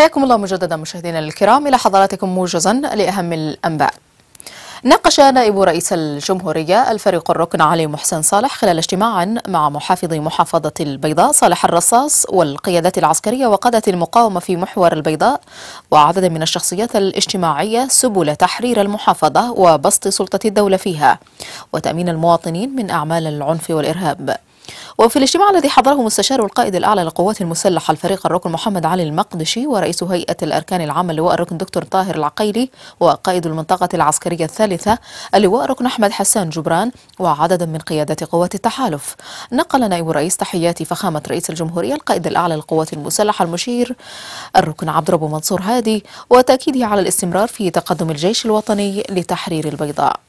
حياكم الله مجددا مشاهدينا الكرام إلى حضراتكم موجزا لأهم الأنباء ناقش نائب رئيس الجمهورية الفريق الركن علي محسن صالح خلال اجتماع مع محافظ محافظة البيضاء صالح الرصاص والقيادات العسكرية وقادة المقاومة في محور البيضاء وعدد من الشخصيات الاجتماعية سبل تحرير المحافظة وبسط سلطة الدولة فيها وتأمين المواطنين من أعمال العنف والإرهاب وفي الاجتماع الذي حضره مستشار القائد الأعلى للقوات المسلحة الفريق الركن محمد علي المقدشي ورئيس هيئة الأركان العامة اللواء الركن دكتور طاهر العقيلي وقائد المنطقة العسكرية الثالثة اللواء الركن أحمد حسان جبران وعددا من قيادات قوات التحالف نقل نائب رئيس تحيات فخامة رئيس الجمهورية القائد الأعلى للقوات المسلحة المشير الركن عبد ربه منصور هادي وتأكيده على الاستمرار في تقدم الجيش الوطني لتحرير البيضاء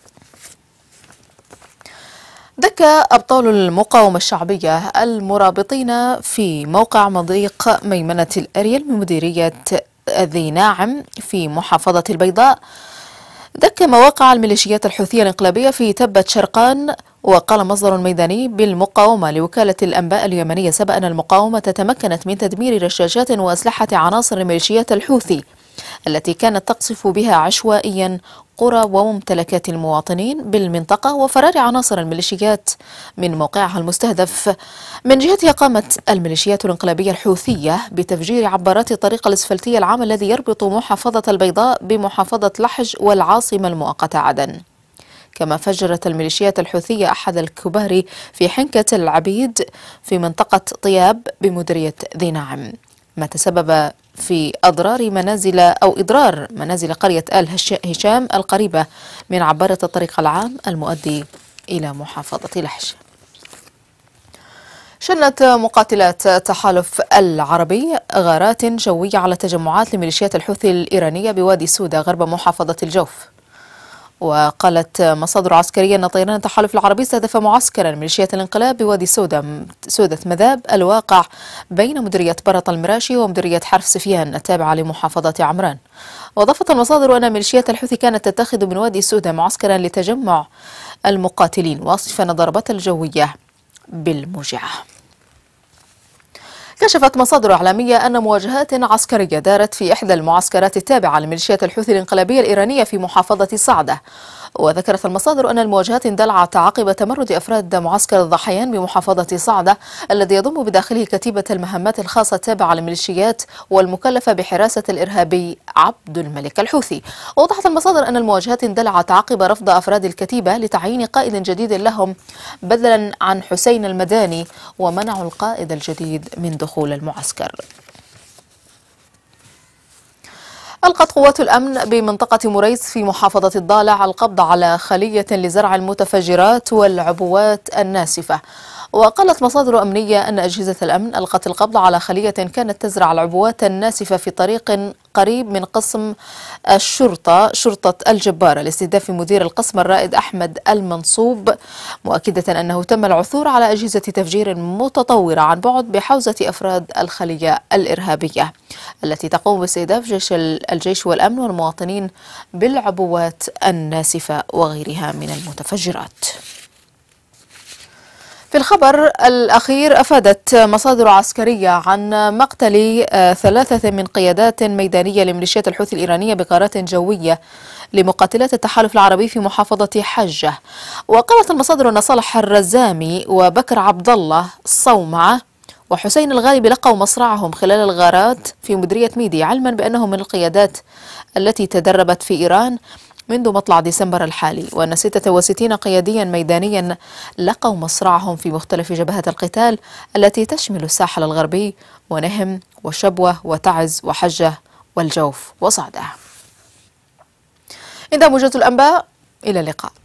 دك أبطال المقاومة الشعبية المرابطين في موقع مضيق ميمنة الأريل من مديرية ذي ناعم في محافظة البيضاء دك مواقع الميليشيات الحوثية الانقلابية في تبة شرقان وقال مصدر ميداني بالمقاومة لوكالة الأنباء اليمنية سبأ أن المقاومة تمكنت من تدمير رشاشات وأسلحة عناصر الميليشيات الحوثي التي كانت تقصف بها عشوائيا قرى وممتلكات المواطنين بالمنطقة وفرار عناصر الميليشيات من موقعها المستهدف من جهتها قامت الميليشيات الانقلابية الحوثية بتفجير عبارات الطريق الاسفلتية العام الذي يربط محافظة البيضاء بمحافظة لحج والعاصمة المؤقتة عدن كما فجرت الميليشيات الحوثية أحد الكبار في حنكة العبيد في منطقة طياب بمديرية ذي نعم ما تسبب في أضرار منازل أو إضرار منازل قرية آل هشام القريبة من عبارة الطريق العام المؤدي إلى محافظة لحج شنت مقاتلات تحالف العربي غارات جوية على تجمعات لميليشيات الحوثي الإيرانية بوادي سودا غرب محافظة الجوف وقالت مصادر عسكرية أن طيران التحالف العربي استهدف معسكرا ميليشيات الانقلاب بوادي سودة سودة مذاب الواقع بين مديرية برط المراشي ومديرية حرف سفيان التابعة لمحافظة عمران وأضافت المصادر أن ميليشيات الحوثي كانت تتخذ من وادي سودة معسكرا لتجمع المقاتلين واصفا ضربة الجوية بالموجعة كشفت مصادر إعلامية أن مواجهات عسكرية دارت في إحدى المعسكرات التابعة لميليشيات الحوثي الانقلابية الإيرانية في محافظة صعدة وذكرت المصادر أن المواجهات اندلعت عقب تمرد أفراد معسكر الضحيان بمحافظة صعدة الذي يضم بداخله كتيبة المهمات الخاصة التابعة للميليشيات والمكلفة بحراسة الإرهابي عبد الملك الحوثي ووضحت المصادر أن المواجهات اندلعت عقب رفض أفراد الكتيبة لتعيين قائد جديد لهم بدلا عن حسين المداني ومنعوا القائد الجديد من دخول دخول المعسكر ألقت قوات الأمن بمنطقة مريس في محافظة الضالع القبض على خلية لزرع المتفجرات والعبوات الناسفة وقالت مصادر أمنية أن أجهزة الأمن ألقت القبض على خلية كانت تزرع العبوات الناسفة في طريق قريب من قسم الشرطة شرطة الجبارة لاستهداف مدير القسم الرائد أحمد المنصوب مؤكدة أنه تم العثور على أجهزة تفجير متطورة عن بعد بحوزة أفراد الخلية الإرهابية التي تقوم باستهداف جيش الجيش والأمن والمواطنين بالعبوات الناسفة وغيرها من المتفجرات في الخبر الأخير أفادت مصادر عسكرية عن مقتل آه، ثلاثة من قيادات ميدانية لميليشيات الحوثي الإيرانية بغارات جوية لمقاتلات التحالف العربي في محافظة حجة وقالت المصادر أن صالح الرزامي وبكر عبد الله صومعة وحسين الغالب لقوا مصرعهم خلال الغارات في مديرية ميدي علما بأنهم من القيادات التي تدربت في إيران منذ مطلع ديسمبر الحالي وأن 66 قياديا ميدانيا لقوا مصرعهم في مختلف جبهات القتال التي تشمل الساحل الغربي ونهم وشبوة وتعز وحجة والجوف وصعدة إذا موجة الأنباء إلى اللقاء